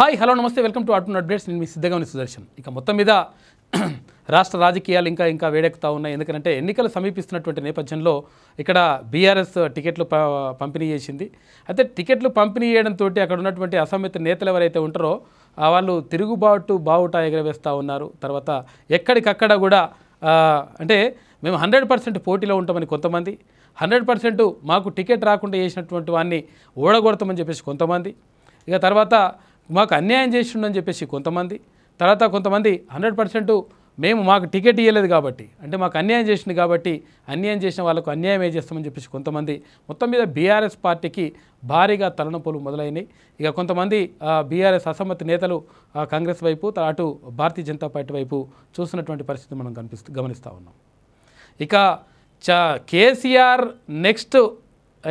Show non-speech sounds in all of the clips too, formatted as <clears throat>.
hi hello నమస్తే welcome to auto updates నేను మీ సిద్ధగమని సుదర్శన్ ఇక మొత్తం మీద <clears throat> రాష్ట్ర రాజకీయాలు ఇంకా ఇంకా వేడెక్కుతా ఉన్నాయి ఎందుకంటే ఎన్నికలు సమీపిస్తున్నటువంటి నేపథ్యంలో ఇక్కడ బీఆర్ఎస్ టికెట్లు పంపిణీ చేసింది అయితే టికెట్లు పంపిణీ చేయడంతో అక్కడ ఉన్నటువంటి అసమ్మిత నేతలు ఎవరైతే ఉంటారో వాళ్ళు తిరుగుబాటు బావుట ఎగరవేస్తూ ఉన్నారు తర్వాత ఎక్కడికక్కడ కూడా అంటే మేము హండ్రెడ్ పర్సెంట్ పోటీలో ఉంటామని కొంతమంది హండ్రెడ్ పర్సెంట్ మాకు టికెట్ రాకుండా చేసినటువంటి వాడిని ఓడగొడతామని చెప్పేసి కొంతమంది ఇక తర్వాత మాకు అన్యాయం చేసిండని చెప్పేసి కొంతమంది తర్వాత కొంతమంది హండ్రెడ్ పర్సెంట్ మేము మాకు టికెట్ ఇవ్వలేదు కాబట్టి అంటే మాకు అన్యాయం చేసింది కాబట్టి అన్యాయం చేసిన వాళ్ళకు అన్యాయం ఏ చేస్తామని చెప్పేసి కొంతమంది మొత్తం మీద బీఆర్ఎస్ పార్టీకి భారీగా తలనొప్పులు మొదలైనవి ఇక కొంతమంది బీఆర్ఎస్ అసమ్మతి నేతలు కాంగ్రెస్ వైపు అటు భారతీయ జనతా పార్టీ వైపు చూస్తున్నటువంటి పరిస్థితి మనం కనిపిస్తూ గమనిస్తూ ఉన్నాం ఇక చ కేసీఆర్ నెక్స్ట్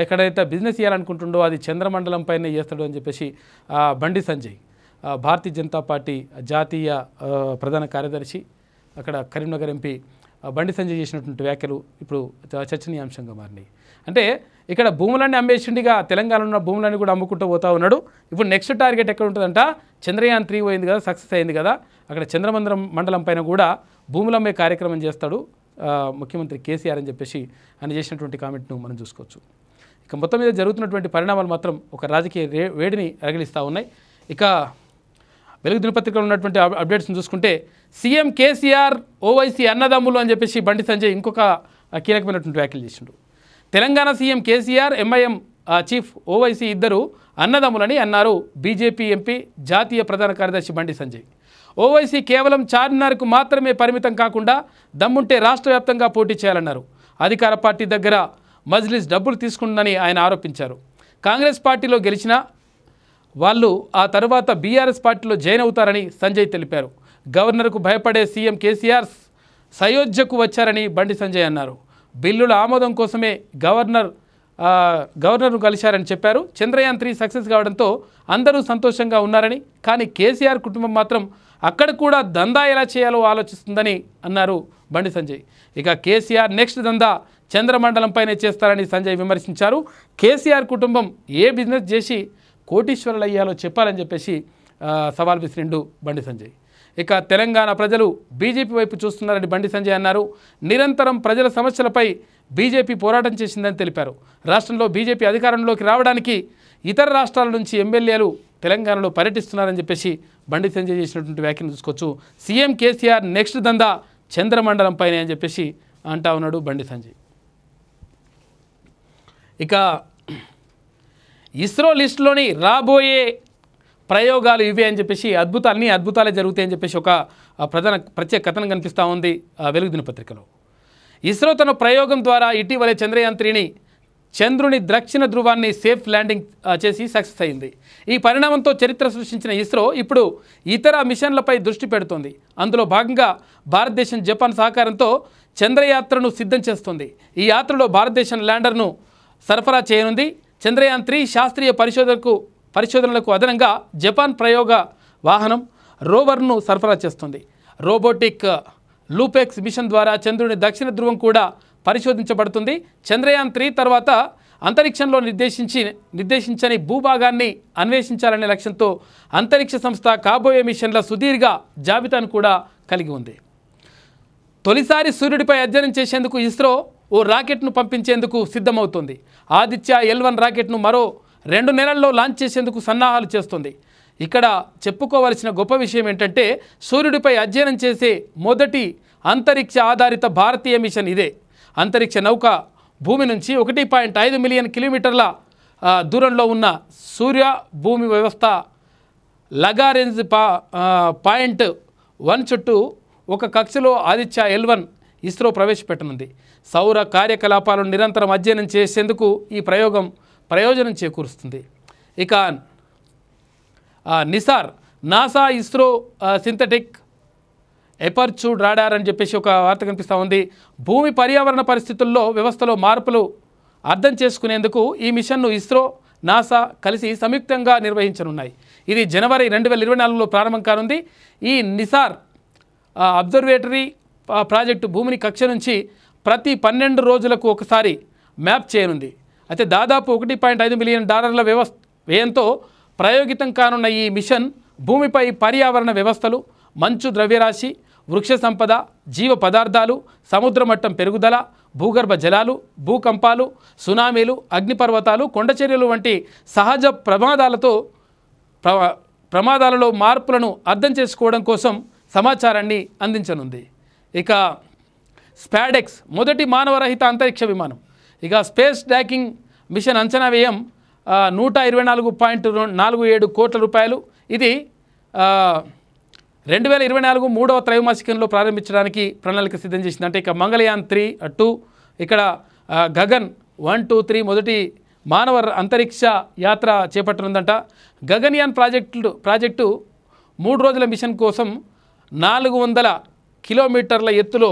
ఎక్కడైతే బిజినెస్ చేయాలనుకుంటుండో అది చంద్రమండలం పైనే చేస్తాడు అని చెప్పేసి బండి సంజయ్ భారతీయ జనతా పార్టీ జాతీయ ప్రధాన కార్యదర్శి అక్కడ కరీంనగర్ ఎంపీ బండి సంజయ్ చేసినటువంటి వ్యాఖ్యలు ఇప్పుడు చర్చనీయాంశంగా మారినాయి అంటే ఇక్కడ భూములన్నీ అమ్మేసిండిగా తెలంగాణలో ఉన్న భూములన్నీ కూడా అమ్ముకుంటూ పోతా ఉన్నాడు ఇప్పుడు నెక్స్ట్ టార్గెట్ ఎక్కడ ఉంటుందంట చంద్రయాన్ త్రీ పోయింది కదా సక్సెస్ అయింది కదా అక్కడ చంద్రమందిరం మండలం పైన కూడా భూములమ్మే కార్యక్రమం చేస్తాడు ముఖ్యమంత్రి కేసీఆర్ అని చెప్పేసి ఆయన చేసినటువంటి కామెంట్ను మనం చూసుకోవచ్చు ఇక మొత్తం మీద జరుగుతున్నటువంటి పరిణామాలు మాత్రం ఒక రాజకీయ వేడిని రగిలిస్తూ ఉన్నాయి ఇక వెలుగు దినపత్రికలో ఉన్నటువంటి అప్డేట్స్ని చూసుకుంటే సీఎం కేసీఆర్ ఓవైసీ అన్నదమ్ములు అని చెప్పేసి బండి సంజయ్ ఇంకొక కీలకమైనటువంటి వ్యాఖ్యలు చేసిండు తెలంగాణ సీఎం కేసీఆర్ ఎంఐఎం చీఫ్ ఓవైసీ ఇద్దరు అన్నదమ్ములని అన్నారు బీజేపీ ఎంపీ జాతీయ ప్రధాన కార్యదర్శి బండి సంజయ్ ఓవైసీ కేవలం చార్మినార్కు మాత్రమే పరిమితం కాకుండా దమ్ముంటే రాష్ట్ర వ్యాప్తంగా పోటీ చేయాలన్నారు అధికార పార్టీ దగ్గర మజ్లిస్ డబ్బులు తీసుకుందని ఆయన ఆరోపించారు కాంగ్రెస్ పార్టీలో గెలిచిన వాళ్ళు ఆ తర్వాత బీఆర్ఎస్ పార్టీలో జాయిన్ అవుతారని సంజయ్ తెలిపారు గవర్నర్కు భయపడే సీఎం కేసీఆర్ సయోధ్యకు వచ్చారని బండి సంజయ్ అన్నారు బిల్లుల ఆమోదం కోసమే గవర్నర్ గవర్నర్ను కలిశారని చెప్పారు చంద్రయాన్ త్రీ సక్సెస్ కావడంతో అందరూ సంతోషంగా ఉన్నారని కానీ కేసీఆర్ కుటుంబం మాత్రం అక్కడ కూడా దందా ఎలా చేయాలో ఆలోచిస్తుందని అన్నారు బండి సంజయ్ ఇక కేసీఆర్ నెక్స్ట్ దందా చంద్రమండలంపైనే చేస్తారని సంజయ్ విమర్శించారు కేసీఆర్ కుటుంబం ఏ బిజినెస్ చేసి కోటీశ్వరులు అయ్యాలో చెప్పాలని చెప్పేసి సవాల్ విసిరిండు బండి సంజయ్ ఇక తెలంగాణ ప్రజలు బీజేపీ వైపు చూస్తున్నారని బండి సంజయ్ అన్నారు నిరంతరం ప్రజల సమస్యలపై బీజేపీ పోరాటం చేసిందని తెలిపారు రాష్ట్రంలో బీజేపీ అధికారంలోకి రావడానికి ఇతర రాష్ట్రాల నుంచి ఎమ్మెల్యేలు తెలంగాణలో పర్యటిస్తున్నారని చెప్పేసి బండి సంజయ్ చేసినటువంటి వ్యాఖ్యలు చూసుకోవచ్చు సీఎం కేసీఆర్ నెక్స్ట్ దందా చంద్రమండలంపైనే అని చెప్పేసి అంటా ఉన్నాడు బండి సంజయ్ ఇక ఇస్రో లిస్టులోని రాబోయే ప్రయోగాలు ఇవే అని చెప్పేసి అద్భుతాలని అద్భుతాలే జరుగుతాయని చెప్పేసి ఒక ప్రధాన ప్రత్యేక కథనం కనిపిస్తూ ఉంది వెలుగు దినపత్రికలో ఇస్రో తన ప్రయోగం ద్వారా ఇటీవలే చంద్రయాంత్రిని చంద్రుని దక్షిణ ధృవాన్ని సేఫ్ ల్యాండింగ్ చేసి సక్సెస్ అయింది ఈ పరిణామంతో చరిత్ర సృష్టించిన ఇస్రో ఇప్పుడు ఇతర మిషన్లపై దృష్టి పెడుతోంది అందులో భాగంగా భారతదేశం జపాన్ సహకారంతో చంద్రయాత్రను సిద్ధం చేస్తుంది ఈ యాత్రలో భారతదేశం ల్యాండర్ను సరఫరా చేయనుంది చంద్రయాన్ త్రీ శాస్త్రీయ పరిశోధనకు పరిశోధనలకు అదనంగా జపాన్ ప్రయోగ వాహనం రోవర్ను సరఫరా చేస్తుంది రోబోటిక్ లూపెక్స్ మిషన్ ద్వారా చంద్రుని దక్షిణ ధ్రువం కూడా పరిశోధించబడుతుంది చంద్రయాన్ త్రీ తర్వాత అంతరిక్షంలో నిర్దేశించి నిర్దేశించని భూభాగాన్ని అన్వేషించాలనే లక్ష్యంతో అంతరిక్ష సంస్థ కాబోయే మిషన్ల సుదీర్ఘ జాబితాను కూడా కలిగి ఉంది తొలిసారి సూర్యుడిపై అధ్యయనం చేసేందుకు ఇస్రో ఓ రాకెట్ను పంపించేందుకు సిద్ధమవుతోంది ఆదిత్య ఎల్ వన్ రాకెట్ను మరో రెండు నెలల్లో లాంచ్ చేసేందుకు సన్నాహాలు చేస్తుంది ఇక్కడ చెప్పుకోవలసిన గొప్ప విషయం ఏంటంటే సూర్యుడిపై అధ్యయనం చేసే మొదటి అంతరిక్ష ఆధారిత భారతీయ మిషన్ ఇదే అంతరిక్ష నౌక భూమి నుంచి ఒకటి పాయింట్ ఐదు మిలియన్ కిలోమీటర్ల దూరంలో ఉన్న సూర్య భూమి వ్యవస్థ లగారెంజ్ పా పాయింట్ వన్ చుట్టూ ఒక కక్షలో ఆదిత్య ఎల్వన్ ఇస్రో ప్రవేశపెట్టనుంది సౌర కార్యకలాపాలను నిరంతరం అధ్యయనం చేసేందుకు ఈ ప్రయోగం ప్రయోజనం చేకూరుస్తుంది ఇక NISAR NASA ISRO synthetic aperture radar అని చెప్పేసి ఒక వార్త కనిపిస్తూ ఉంది భూమి పర్యావరణ పరిస్థితుల్లో వ్యవస్థలో మార్పులు అర్థం చేసుకునేందుకు ఈ మిషన్ను ఇస్రో నాసా కలిసి సంయుక్తంగా నిర్వహించనున్నాయి ఇది జనవరి రెండు వేల ఇరవై నాలుగులో ప్రారంభం కానుంది ఈ నిసార్ అబ్జర్వేటరీ ప్రాజెక్టు భూమిని కక్ష నుంచి ప్రతి పన్నెండు రోజులకు ఒకసారి మ్యాప్ చేయనుంది అయితే దాదాపు ఒకటి పాయింట్ ఐదు మిలియన్ డాలర్ల వ్యవస్థ వ్యయంతో ప్రయోగితం కానున్న ఈ మిషన్ భూమిపై పర్యావరణ వ్యవస్థలు మంచు ద్రవ్యరాశి వృక్ష సంపద జీవ పదార్థాలు సముద్ర మట్టం పెరుగుదల భూగర్భ జలాలు భూకంపాలు సునామీలు అగ్నిపర్వతాలు కొండచర్యలు వంటి సహజ ప్రమాదాలతో ప్రమాదాలలో మార్పులను అర్థం చేసుకోవడం కోసం సమాచారాన్ని అందించనుంది ఇక స్పాడెక్స్ మొదటి మానవరహిత అంతరిక్ష విమానం ఇక స్పేస్ ట్రాకింగ్ మిషన్ అంచనా వ్యయం నూట ఇరవై నాలుగు పాయింట్ నాలుగు ఏడు కోట్ల రూపాయలు ఇది రెండు వేల ఇరవై నాలుగు మూడవ త్రైమాసికంలో ప్రారంభించడానికి ప్రణాళిక సిద్ధం చేసింది అంటే ఇక మంగళయాన్ త్రీ టూ ఇక్కడ గగన్ వన్ టూ త్రీ మొదటి మానవ అంతరిక్ష యాత్ర చేపట్టనుందంట గగన్యాన్ ప్రాజెక్టు ప్రాజెక్టు మూడు రోజుల మిషన్ కోసం నాలుగు వందల కిలోమీటర్ల ఎత్తులో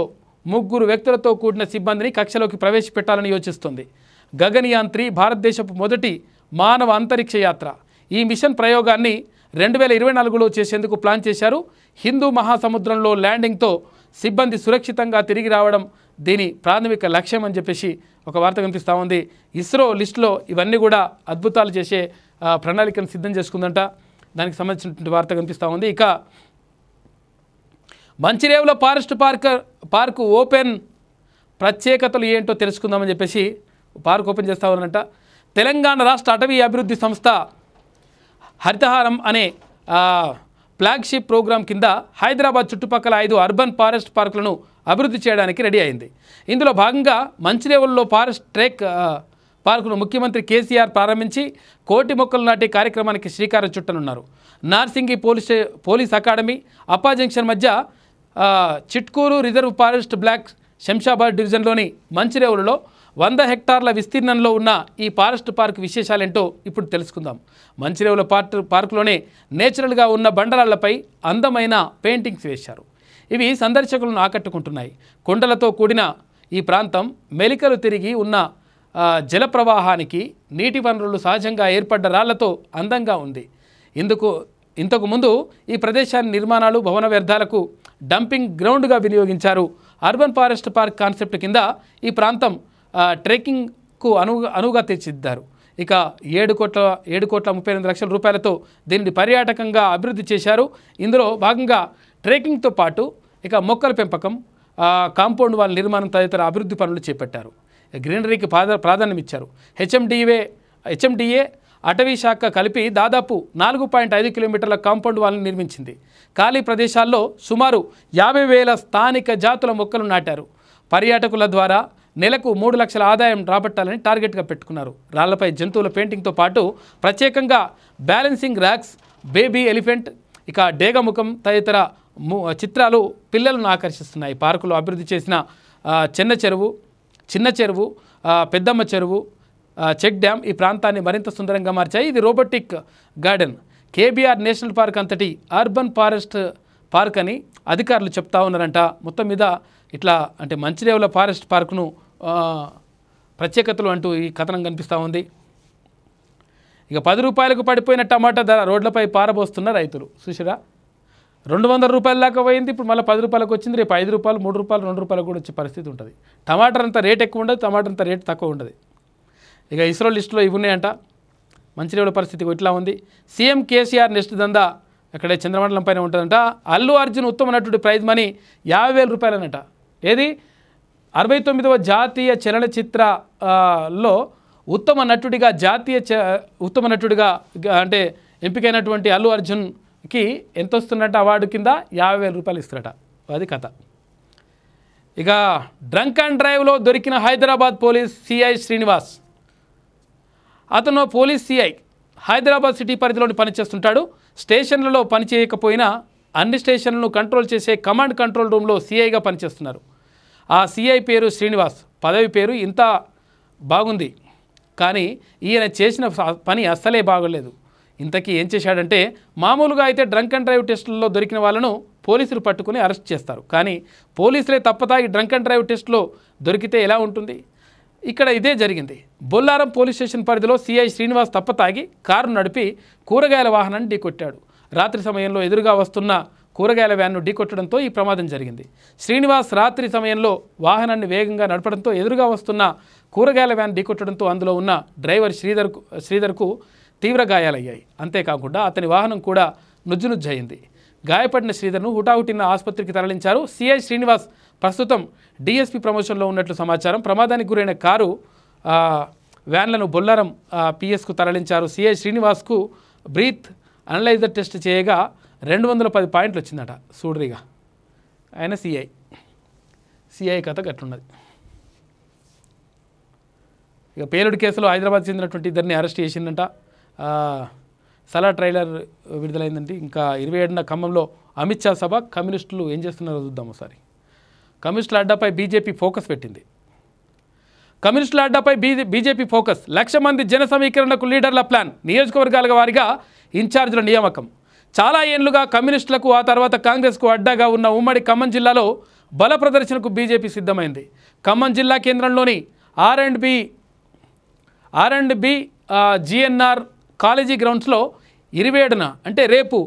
ముగ్గురు వ్యక్తులతో కూడిన సిబ్బందిని కక్షలోకి ప్రవేశపెట్టాలని యోచిస్తుంది గగనయాన్ త్రీ భారతదేశపు మొదటి మానవ అంతరిక్ష యాత్ర ఈ మిషన్ ప్రయోగాన్ని రెండు వేల ఇరవై నాలుగులో చేసేందుకు ప్లాన్ చేశారు హిందూ మహాసముద్రంలో ల్యాండింగ్తో సిబ్బంది సురక్షితంగా తిరిగి రావడం దీని ప్రాథమిక లక్ష్యం అని చెప్పేసి ఒక వార్త కనిపిస్తూ ఉంది ఇస్రో లిస్టులో ఇవన్నీ కూడా అద్భుతాలు చేసే ప్రణాళికను సిద్ధం చేసుకుందంట దానికి సంబంధించినటువంటి వార్త కనిపిస్తూ ఉంది ఇక Manchirevula forest park park open ప్రత్యేకతలు ఏంటో తెలుసుకుందామని చెప్పేసి పార్క్ ఓపెన్ చేస్తా ఉన్నారంట తెలంగాణ రాష్ట్ర అటవీ అభివృద్ధి సంస్థ హరితహారం అనే ఫ్లాగ్షిప్ ప్రోగ్రాం కింద హైదరాబాద్ చుట్టుపక్కల ఐదు అర్బన్ ఫారెస్ట్ పార్కులను అభివృద్ధి చేయడానికి రెడీ అయింది ఇందులో భాగంగా మంచిరేవుల్లో ఫారెస్ట్ ట్రేక్ పార్కును ముఖ్యమంత్రి కేసీఆర్ ప్రారంభించి కోటి మొక్కలు నాటి కార్యక్రమానికి శ్రీకారం చుట్టనున్నారు Narsingi police police academy Appa junction మధ్య Chitkur reserve forest block Shamshabad డివిజన్లోని మంచిరేవులలో వంద హెక్టార్ల విస్తీర్ణంలో ఉన్న ఈ ఫారెస్ట్ పార్క్ విశేషాలేంటో ఇప్పుడు తెలుసుకుందాం మంచిరేవుల పార్క్ పార్కులోనే నేచురల్గా ఉన్న బండరాళ్లపై అందమైన పెయింటింగ్స్ వేశారు ఇవి సందర్శకులను ఆకట్టుకుంటున్నాయి కొండలతో కూడిన ఈ ప్రాంతం మెలికలు తిరిగి ఉన్న జలప్రవాహానికి నీటి వనరులు సహజంగా ఏర్పడ్డ రాళ్లతో అందంగా ఉంది ఇందుకు ఇంతకుముందు ఈ ప్రదేశాన్ని నిర్మాణాలు భవన వ్యర్థాలకు డంపింగ్ గ్రౌండ్గా వినియోగించారు అర్బన్ ఫారెస్ట్ పార్క్ కాన్సెప్ట్ కింద ఈ ప్రాంతం ట్రెక్కింగ్కు అను అనువుగా తీర్చిద్దారు ఇక ఏడు కోట్ల ఏడు కోట్ల ముప్పై ఎనిమిది లక్షల రూపాయలతో దీనిని పర్యాటకంగా అభివృద్ధి చేశారు ఇందులో భాగంగా ట్రెక్కింగ్తో పాటు ఇక మొక్కల పెంపకం కాంపౌండ్ వాళ్ళ నిర్మాణం తదితర అభివృద్ధి పనులు చేపట్టారు గ్రీనరీకి ప్రాధాన్యం ఇచ్చారు హెచ్ఎండిఏ అటవీ శాఖ కలిపి దాదాపు నాలుగు పాయింట్ ఐదు కిలోమీటర్ల కాంపౌండ్ వాల్ని నిర్మించింది ఖాళీ ప్రదేశాల్లో సుమారు యాభై వేల స్థానిక జాతుల మొక్కలు నాటారు పర్యాటకుల ద్వారా నెలకు మూడు లక్షల ఆదాయం రాబట్టాలని టార్గెట్గా పెట్టుకున్నారు రాళ్లపై జంతువుల పెయింటింగ్తో పాటు ప్రత్యేకంగా బ్యాలెన్సింగ్ ర్యాక్స్ బేబీ ఎలిఫెంట్ ఇక డేగముఖం తదితర చిత్రాలు పిల్లలను ఆకర్షిస్తున్నాయి పార్కులో అభివృద్ధి చేసిన చిన్న చెరువు చిన్న చెరువు పెద్దమ్మ చెరువు చెక్ డ్యామ్ ఈ ప్రాంతాన్ని మరింత సుందరంగా మార్చాయి ఇది robotic garden KBR national park అంతటి అర్బన్ ఫారెస్ట్ పార్క్ అని అధికారులు చెప్తా ఉన్నారంట మొత్తం మీద ఇట్లా అంటే మంచిరేవుల ఫారెస్ట్ పార్క్ను ప్రత్యేకతలు అంటూ ఈ కథనం కనిపిస్తూ ఉంది ఇక పది రూపాయలకు పడిపోయిన టమాటా ధర రోడ్లపై పారబోస్తున్న రైతులు చూసిరా రెండు వందల రూపాయల దాకా పోయింది ఇప్పుడు మళ్ళీ పది రూపాయలకు వచ్చింది రేపు ఐదు రూపాయలు మూడు రూపాయలు రెండు రూపాయలు కూడా వచ్చే పరిస్థితి ఉంటుంది టమాటర్ అంత రేట్ ఎక్కువ ఉండదు టమాటర్ అంత రేట్ తక్కువ ఉండదు ఇక ఇస్రో లిస్టులో ఇవి ఉన్నాయంట మంచిర్యాల పరిస్థితి ఇట్లా ఉంది సీఎం కేసీఆర్ నెక్స్ట్ దందా ఇక్కడే చంద్రమండలం పైన ఉంటుందంట అల్లు అర్జున్ ఉత్తమ నటుడి ప్రైజ్ మనీ యాభై వేల రూపాయలనట ఏది అరవై తొమ్మిదవ జాతీయ చలనచిత్రలో ఉత్తమ నటుడిగా జాతీయ ఉత్తమ నటుడిగా అంటే ఎంపికైనటువంటి అల్లు అర్జున్కి ఎంత వస్తుందంట అవార్డు కింద యాభై వేల రూపాయలు ఇస్తారట అది కథ ఇక డ్రంక్ అండ్ డ్రైవ్లో దొరికిన హైదరాబాద్ పోలీస్ సిఐ శ్రీనివాస్ అతను పోలీస్ సిఐ హైదరాబాద్ సిటీ పరిధిలోని పనిచేస్తుంటాడు స్టేషన్లలో పనిచేయకపోయినా అన్ని స్టేషన్లను కంట్రోల్ చేసే కమాండ్ కంట్రోల్ రూమ్లో సిఐగా పనిచేస్తున్నారు ఆ సిఐ పేరు శ్రీనివాస్ పదవి పేరు ఇంత బాగుంది కానీ ఈయన చేసిన పని అస్సలే బాగోలేదు ఇంతకీ ఏం చేశాడంటే మామూలుగా అయితే డ్రంక్ అండ్ డ్రైవ్ టెస్టుల్లో దొరికిన వాళ్ళను పోలీసులు పట్టుకుని అరెస్ట్ చేస్తారు కానీ పోలీసులే తప్పతాగి డ్రంక్ అండ్ డ్రైవ్ టెస్టులో దొరికితే ఎలా ఉంటుంది ఇక్కడ ఇదే జరిగింది బొల్లారం పోలీస్ స్టేషన్ పరిధిలో సిఐ శ్రీనివాస్ తప్పతాగి కారు నడిపి కూరగాయల వాహనాన్ని ఢీకొట్టాడు రాత్రి సమయంలో ఎదురుగా వస్తున్న కూరగాయల వ్యాన్ను ఢీకొట్టడంతో ఈ ప్రమాదం జరిగింది శ్రీనివాస్ రాత్రి సమయంలో వాహనాన్ని వేగంగా నడపడంతో ఎదురుగా వస్తున్న కూరగాయల వ్యాన్ ఢీకొట్టడంతో అందులో ఉన్న డ్రైవర్ శ్రీధర్ శ్రీధర్కు తీవ్ర గాయాలయ్యాయి అంతేకాకుండా అతని వాహనం కూడా నుజ్జునుజ్జయింది గాయపడిన శ్రీధర్ను హుటాహుటిన ఆసుపత్రికి తరలించారు సిఐ శ్రీనివాస్ ప్రస్తుతం డిఎస్పీ ప్రమోషన్లో ఉన్నట్లు సమాచారం ప్రమాదానికి గురైన కారు వ్యాన్లను బొల్లారం పిఎస్కు తరలించారు సిఐ శ్రీనివాస్కు బ్రీత్ అనలైజర్ టెస్ట్ చేయగా రెండు వందల పది పాయింట్లు వచ్చిందట సూడరిగా ఆయన సిఐ సిఐ కథ గట్లున్నది ఇక పేలుడు కేసులో హైదరాబాద్ చెందినటువంటి ఇద్దరిని అరెస్ట్ చేసిందంట సలా ట్రైలర్ విడుదలైందంటే ఇంకా ఇరవై ఏడున ఖమ్మంలో అమిత్ షా సభ కమ్యూనిస్టులు ఏం చేస్తున్నారో చూద్దాం ఒకసారి కమ్యూనిస్టుల అడ్డాపై బీజేపీ ఫోకస్ పెట్టింది కమ్యూనిస్టుల అడ్డాపై బీజేపీ ఫోకస్ లక్ష మంది జన సమీకరణకు లీడర్ల ప్లాన్ నియోజకవర్గాల వారిగా ఇన్ఛార్జీల నియామకం చాలా ఏళ్లుగా కమ్యూనిస్టులకు ఆ తర్వాత కాంగ్రెస్కు అడ్డాగా ఉన్న ఉమ్మడి ఖమ్మం జిల్లాలో బల ప్రదర్శనకు బీజేపీ సిద్ధమైంది ఖమ్మం జిల్లా కేంద్రంలోని R and B R and B GNR college గ్రౌండ్స్లో ఇరవై ఏడున అంటే రేపు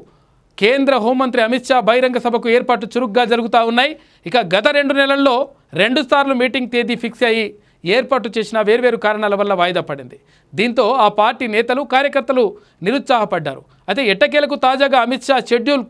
కేంద్ర హోంమంత్రి అమిత్ షా బహిరంగ సభకు ఏర్పాట్లు చురుగ్గా జరుగుతూ ఉన్నాయి ఇక గత రెండు నెలల్లో రెండు సార్లు మీటింగ్ తేదీ ఫిక్స్ అయ్యి ఏర్పాటు చేసిన వేర్వేరు కారణాల వల్ల వాయిదా పడింది దీంతో ఆ పార్టీ నేతలు కార్యకర్తలు నిరుత్సాహపడ్డారు అయితే ఎట్టకేలకు తాజాగా అమిత్ షా షెడ్యూల్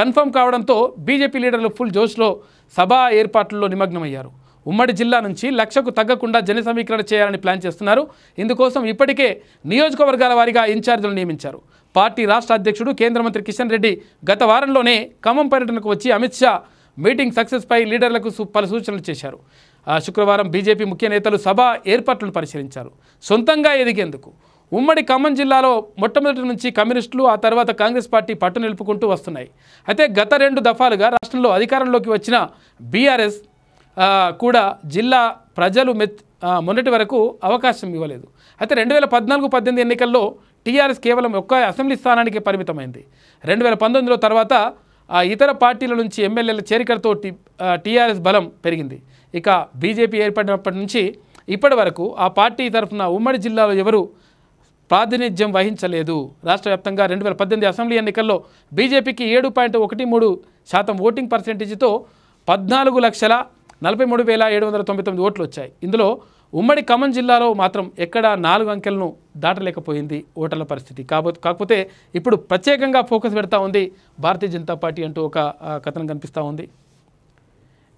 కన్ఫర్మ్ కావడంతో బీజేపీ లీడర్లు ఫుల్ జోష్లో సభా ఏర్పాట్లలో నిమగ్నమయ్యారు ఉమ్మడి జిల్లా నుంచి లక్షకు తగ్గకుండా జన సమీకరణ చేయాలని ప్లాన్ చేస్తున్నారు ఇందుకోసం ఇప్పటికే నియోజకవర్గాల వారిగా ఇన్ఛార్జీలు నియమించారు పార్టీ రాష్ట్ర అధ్యక్షుడు కేంద్ర మంత్రి కిషన్ రెడ్డి గత వారంలోనే ఖమ్మం పర్యటనకు వచ్చి అమిత్ షా మీటింగ్ సక్సెస్పై లీడర్లకు పలు సూచనలు చేశారు శుక్రవారం బీజేపీ ముఖ్య నేతలు సభ ఏర్పాట్లను పరిశీలించారు సొంతంగా ఎదిగేందుకు ఉమ్మడి ఖమ్మం జిల్లాలో మొట్టమొదటి నుంచి కమ్యూనిస్టులు ఆ తర్వాత కాంగ్రెస్ పార్టీ పట్టు నిలుపుకుంటూ వస్తున్నాయి అయితే గత రెండు దఫాలుగా రాష్ట్రంలో అధికారంలోకి వచ్చిన బీఆర్ఎస్ కూడా జిల్లా ప్రజలు మెత్ మొన్నటి వరకు అవకాశం ఇవ్వలేదు అయితే రెండు వేల పద్నాలుగు పద్దెనిమిది ఎన్నికల్లో టీఆర్ఎస్ కేవలం ఒక్క అసెంబ్లీ స్థానానికి పరిమితమైంది రెండు వేల పంతొమ్మిదిలో తర్వాత ఇతర పార్టీల నుంచి ఎమ్మెల్యేల చేరికలతో టీఆర్ఎస్ బలం పెరిగింది ఇక బీజేపీ ఏర్పడినప్పటి నుంచి ఇప్పటి వరకు ఆ పార్టీ తరఫున ఉమ్మడి జిల్లాలో ఎవరు ప్రాతినిధ్యం వహించలేదు రాష్ట్ర వ్యాప్తంగా రెండు వేల పద్దెనిమిది అసెంబ్లీ ఎన్నికల్లో బీజేపీకి ఏడు పాయింట్ ఒకటి మూడు శాతం ఓటింగ్ పర్సెంటేజ్తో పద్నాలుగు లక్షల నలభై మూడు వేల ఏడు వందల తొంభై తొమ్మిది ఓట్లు వచ్చాయి ఇందులో ఉమ్మడి ఖమ్మం జిల్లాలో మాత్రం ఎక్కడా నాలుగు అంకెలను దాటలేకపోయింది ఓటర్ల పరిస్థితి కాబో కాకపోతే ఇప్పుడు ప్రత్యేకంగా ఫోకస్ పెడతా ఉంది భారతీయ జనతా పార్టీ అంటూ ఒక కథనం కనిపిస్తూ ఉంది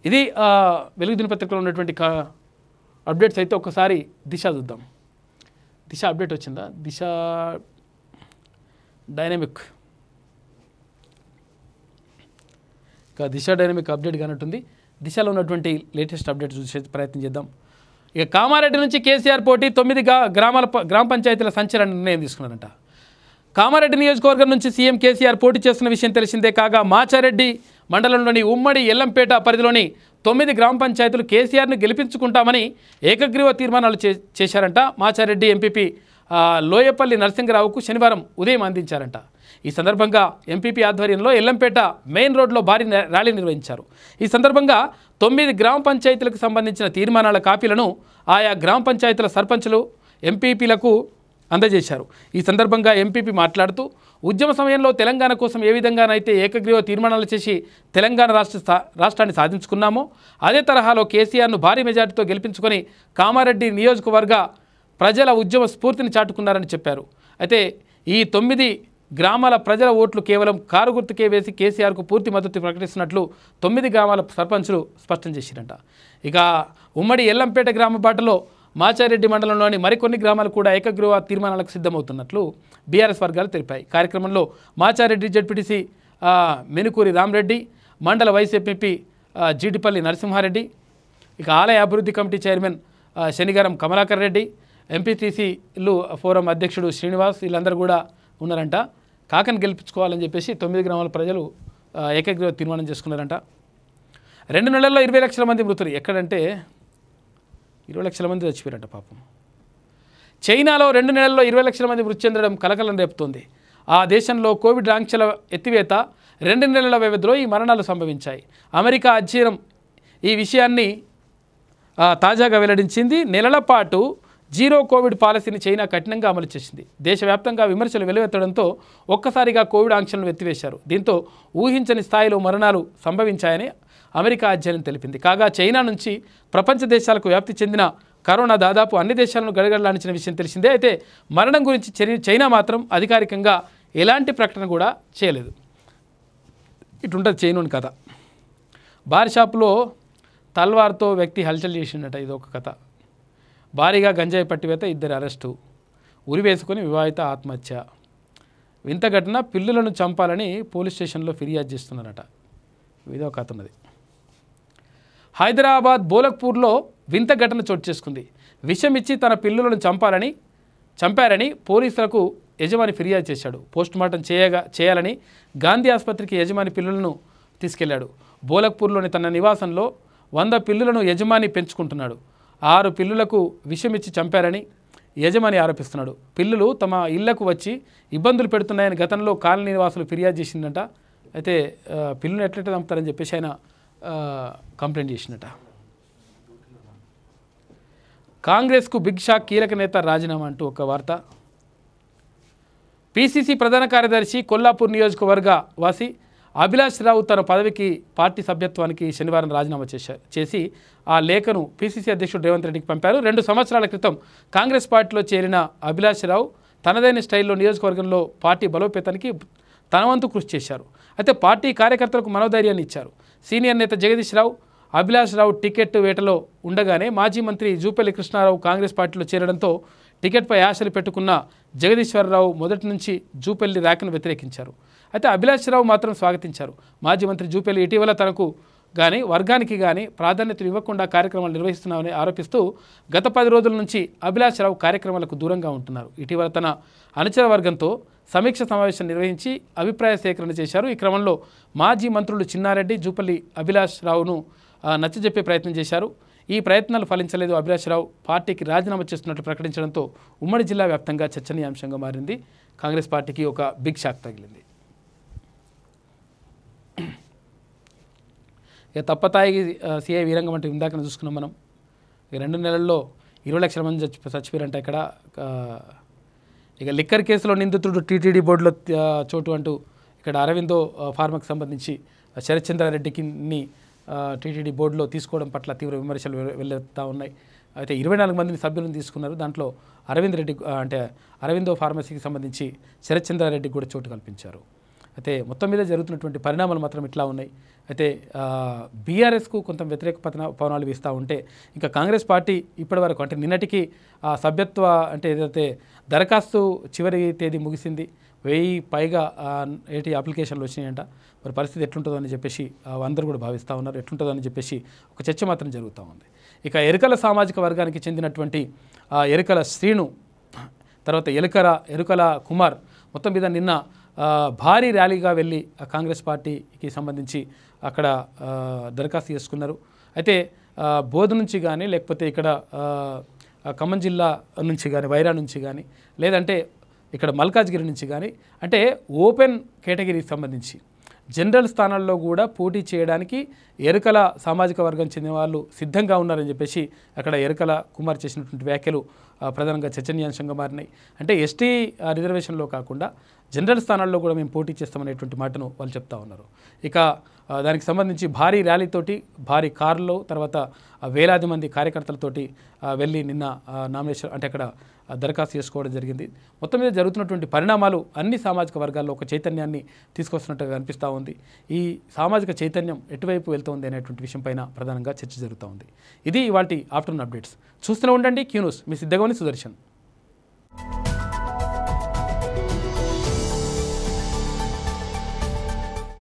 ఇది వెలుగు దినపత్రికలో ఉన్నటువంటి అప్డేట్స్ అయితే ఒకసారి దిశ చూద్దాం దిశ అప్డేట్ వచ్చిందా దిశ డైనమిక్ ఇక దిశ డైనమిక్ అప్డేట్ కానట్టుంది దిశలో ఉన్నటువంటి లేటెస్ట్ అప్డేట్ చూసే ప్రయత్నం చేద్దాం ఇక కామారెడ్డి నుంచి కేసీఆర్ పోటీ తొమ్మిది గ్రామాల గ్రామ పంచాయతీల సంచలన నిర్ణయం తీసుకున్నారంట కామారెడ్డి నియోజకవర్గం నుంచి సీఎం కేసీఆర్ పోటీ చేస్తున్న విషయం తెలిసిందే కాగా మాచారెడ్డి మండలంలోని ఉమ్మడి ఎల్లంపేట పరిధిలోని తొమ్మిది గ్రామ పంచాయతీలు కేసీఆర్ను గెలిపించుకుంటామని ఏకగ్రీవ తీర్మానాలు చేశారంట మాచారెడ్డి ఎంపీపీ లోయపల్లి నరసింహరావుకు శనివారం ఉదయం అందించారంట ఈ సందర్భంగా ఎంపీపీ ఆధ్వర్యంలో ఎల్లంపేట మెయిన్ రోడ్లో భారీ ర్యాలీ నిర్వహించారు ఈ సందర్భంగా తొమ్మిది గ్రామ పంచాయతీలకు సంబంధించిన తీర్మానాల కాపీలను ఆయా గ్రామ పంచాయతీల సర్పంచులు ఎంపీపీలకు అందజేశారు ఈ సందర్భంగా ఎంపీపీ మాట్లాడుతూ ఉద్యమ సమయంలో తెలంగాణ కోసం ఏ విధంగానైతే ఏకగ్రీవ తీర్మానాలు చేసి తెలంగాణ రాష్ట్ర రాష్ట్రాన్ని సాధించుకున్నామో అదే తరహాలో కేసీఆర్ను భారీ మెజార్టీతో గెలిపించుకొని కామారెడ్డి నియోజకవర్గ ప్రజల ఉద్యమ స్ఫూర్తిని చాటుకున్నారని చెప్పారు అయితే ఈ తొమ్మిది గ్రామాల ప్రజల ఓట్లు కేవలం కారు గుర్తుకే వేసి కేసీఆర్కు పూర్తి మద్దతు ప్రకటిస్తున్నట్లు తొమ్మిది గ్రామాల సర్పంచులు స్పష్టం చేసిరంట ఇక ఉమ్మడి ఎల్లంపేట గ్రామ బాటలో మాచారెడ్డి మండలంలోని మరికొన్ని గ్రామాలు కూడా ఏకగృహ తీర్మానాలకు సిద్ధమవుతున్నట్లు బీఆర్ఎస్ వర్గాలు తెలిపాయి కార్యక్రమంలో మాచారెడ్డి జడ్పీటీసీ మెనుకూరి రామ్రెడ్డి మండల వైసీపీ జీడిపల్లి నరసింహారెడ్డి ఇక ఆలయ అభివృద్ధి కమిటీ చైర్మన్ శనిగారం కమలాకర్ రెడ్డి ఎంపీటీసీలు ఫోరం అధ్యక్షుడు శ్రీనివాస్ వీళ్ళందరూ కూడా ఉన్నారంట కాకని గెలిపించుకోవాలని చెప్పేసి తొమ్మిది గ్రామాల ప్రజలు ఏకగ్రీవ తీర్మానం చేసుకున్నారంట రెండు నెలల్లో ఇరవై లక్షల మంది మృతులు ఎక్కడంటే ఇరవై లక్షల మంది చచ్చిపోయారట పాపం చైనాలో రెండు నెలల్లో ఇరవై లక్షల మంది మృతి చెందడం కలకలం రేపుతోంది ఆ దేశంలో కోవిడ్ ఆంక్షల ఎత్తివేత రెండు నెలల వ్యవధిలో ఈ మరణాలు సంభవించాయి అమెరికా అధ్యయనం ఈ విషయాన్ని తాజాగా వెల్లడించింది నెలల పాటు జీరో కోవిడ్ పాలసీని చైనా కఠినంగా అమలు చేసింది దేశవ్యాప్తంగా విమర్శలు వెలువెత్తడంతో ఒక్కసారిగా కోవిడ్ ఆంక్షలను ఎత్తివేశారు దీంతో ఊహించని స్థాయిలో మరణాలు సంభవించాయని అమెరికా అధ్యయనం తెలిపింది కాగా చైనా నుంచి ప్రపంచ దేశాలకు వ్యాప్తి చెందిన కరోనా దాదాపు అన్ని దేశాలను గడగడలాడించిన విషయం తెలిసిందే అయితే మరణం గురించి చైనా మాత్రం అధికారికంగా ఎలాంటి ప్రకటన కూడా చేయలేదు ఇటుంటుంది చైనూని కథ బార్ షాపులో తల్వార్తో వ్యక్తి హల్చల్ చేసిండట ఇది ఒక కథ భారీగా గంజాయి పట్టివేత ఇద్దరు అరెస్టు ఉరి వేసుకొని వివాహిత ఆత్మహత్య వింత ఘటన పిల్లులను చంపాలని పోలీస్ స్టేషన్లో ఫిర్యాదు చేస్తున్నారట ఇదో కథ ఉన్నది హైదరాబాద్ బోలక్పూర్లో వింత ఘటన చోటు చేసుకుంది విషం ఇచ్చి తన పిల్లులను చంపాలని చంపారని పోలీసులకు యజమాని ఫిర్యాదు చేశాడు పోస్టుమార్టం చేయగా చేయాలని గాంధీ ఆసుపత్రికి యజమాని పిల్లులను తీసుకెళ్లాడు బోలక్పూర్లోని తన నివాసంలో వంద పిల్లులను యజమాని పెంచుకుంటున్నాడు ఆరు పిల్లులకు విషమిచ్చి చంపారని యజమాని ఆరోపిస్తున్నాడు పిల్లులు తమ ఇళ్లకు వచ్చి ఇబ్బందులు పెడుతున్నాయని గతంలో కాలనీ నివాసులు ఫిర్యాదు చేసిందంట అయితే పిల్లును ఎట్లెట్లా చంపుతారని చెప్పేసి ఆయన కంప్లైంట్ చేసినట కాంగ్రెస్కు బిగ్ షాక్ కీలక నేత రాజీనామా అంటూ ఒక వార్త పీసీసీ ప్రధాన కార్యదర్శి కొల్లాపూర్ నియోజకవర్గ వాసి అభిలాష్ రావు తన పదవికి పార్టీ సభ్యత్వానికి శనివారం రాజీనామా చేశారు చేసి ఆ లేఖను పీసీసీ అధ్యక్షుడు రేవంత్ రెడ్డికి పంపారు రెండు సంవత్సరాల క్రితం కాంగ్రెస్ పార్టీలో చేరిన అభిలాష్ రావు తనదైన స్టైల్లో నియోజకవర్గంలో పార్టీ బలోపేతానికి తన వంతు కృషి చేశారు అయితే పార్టీ కార్యకర్తలకు మనోధైర్యాన్ని ఇచ్చారు సీనియర్ నేత జగదీష్ రావు అభిలాష్ రావు టికెట్ వేటలో ఉండగానే మాజీ మంత్రి జూపల్లి కృష్ణారావు కాంగ్రెస్ పార్టీలో చేరడంతో టికెట్పై ఆశలు పెట్టుకున్న జగదీశ్వరరావు మొదటి నుంచి జూపల్లి రాకను వ్యతిరేకించారు అయితే అభిలాష్ రావు మాత్రం స్వాగతించారు మాజీ మంత్రి జూపల్లి ఇటీవల తనకు కానీ వర్గానికి కానీ ప్రాధాన్యత ఇవ్వకుండా కార్యక్రమాలు నిర్వహిస్తున్నామని ఆరోపిస్తూ గత పది రోజుల నుంచి అభిలాష్ రావు కార్యక్రమాలకు దూరంగా ఉంటున్నారు ఇటీవల తన అనుచర వర్గంతో సమీక్ష సమావేశం నిర్వహించి అభిప్రాయ సేకరణ చేశారు ఈ క్రమంలో మాజీ మంత్రులు చిన్నారెడ్డి జూపల్లి అభిలాష్ రావును నచ్చజెప్పే ప్రయత్నం చేశారు ఈ ప్రయత్నాలు ఫలించలేదు అభిలాష్ రావు పార్టీకి రాజీనామా చేస్తున్నట్లు ప్రకటించడంతో ఉమ్మడి జిల్లా వ్యాప్తంగా చర్చనీయాంశంగా మారింది కాంగ్రెస్ పార్టీకి ఒక బిగ్ షాక్ తగిలింది ఇక తప్పతాయి సీఐ వీరంగం అంటే ఇందాకనే చూసుకున్నాం మనం ఇక రెండు నెలల్లో ఇరవై లక్షల మంది చచ్చి చచ్చిపోయారంటే ఇక్కడ ఇక లిక్కర్ కేసులో నిందితుడు టీటీడీ బోర్డులో చోటు అంటూ ఇక్కడ అరవిందో ఫార్మాకు సంబంధించి శరత్చంద్రారెడ్డికిని టీటీడీ బోర్డులో తీసుకోవడం పట్ల తీవ్ర విమర్శలు వెళ్తా ఉన్నాయి అయితే ఇరవై నాలుగు మందిని సభ్యులను తీసుకున్నారు దాంట్లో అరవింద్ రెడ్డి అంటే అరవిందో ఫార్మసీకి సంబంధించి శరత్చంద్రారెడ్డికి కూడా చోటు కల్పించారు అయితే మొత్తం మీద జరుగుతున్నటువంటి పరిణామాలు మాత్రం ఇట్లా ఉన్నాయి అయితే బీఆర్ఎస్కు కొంత వ్యతిరేక పతన పవనాలు వీస్తూ ఉంటే ఇంకా కాంగ్రెస్ పార్టీ ఇప్పటివరకు అంటే నిన్నటికి ఆ సభ్యత్వ అంటే ఏదైతే దరఖాస్తు చివరి తేదీ ముగిసింది వెయ్యి పైగా ఏటి అప్లికేషన్లు వచ్చినాయంట మరి పరిస్థితి ఎట్లుంటుందో అని చెప్పేసి అందరూ కూడా భావిస్తూ ఉన్నారు అని చెప్పేసి ఒక చర్చ మాత్రం జరుగుతూ ఉంది ఇక ఎరుకల సామాజిక వర్గానికి చెందినటువంటి ఎరుకల శ్రీను తర్వాత ఎలుకర ఎరుకల కుమార్ మొత్తం మీద నిన్న భారీ ర్యాలీగా వెళ్ళి కాంగ్రెస్ పార్టీకి సంబంధించి అక్కడ దరఖాస్తు చేసుకున్నారు అయితే బోధ నుంచి కానీ లేకపోతే ఇక్కడ ఖమ్మం జిల్లా నుంచి కానీ వైరా నుంచి కానీ లేదంటే ఇక్కడ మల్కాజ్గిరి నుంచి కానీ అంటే ఓపెన్ కేటగిరీకి సంబంధించి జనరల్ స్థానాల్లో కూడా పోటీ చేయడానికి ఎరుకల సామాజిక వర్గం చెందిన వాళ్ళు సిద్ధంగా ఉన్నారని చెప్పేసి అక్కడ ఎరుకల కుమార్ చేసినటువంటి వ్యాఖ్యలు ప్రధానంగా చర్చనీయాంశంగా మారినాయి అంటే ఎస్టీ రిజర్వేషన్లో కాకుండా జనరల్ స్థానాల్లో కూడా మేము పోటీ చేస్తామనేటువంటి మాటను వాళ్ళు చెప్తా ఉన్నారు ఇక దానికి సంబంధించి భారీ ర్యాలీతోటి భారీ కార్లో తర్వాత వేలాది మంది కార్యకర్తలతోటి వెళ్ళి నిన్న నామినేషన్ అంటే అక్కడ దరఖాస్తు చేసుకోవడం జరిగింది మొత్తం మీద జరుగుతున్నటువంటి పరిణామాలు అన్ని సామాజిక వర్గాల్లో ఒక చైతన్యాన్ని తీసుకొస్తున్నట్టుగా కనిపిస్తూ ఉంది ఈ సామాజిక చైతన్యం ఎటువైపు వెళ్తుంది అనేటువంటి విషయంపైన ప్రధానంగా చర్చ జరుగుతూ ఉంది ఇది ఇవాటి ఆఫ్టర్నూన్ అప్డేట్స్ చూస్తూనే ఉండండి క్యూన్యూస్ మీ సిద్ధగోని సుదర్శన్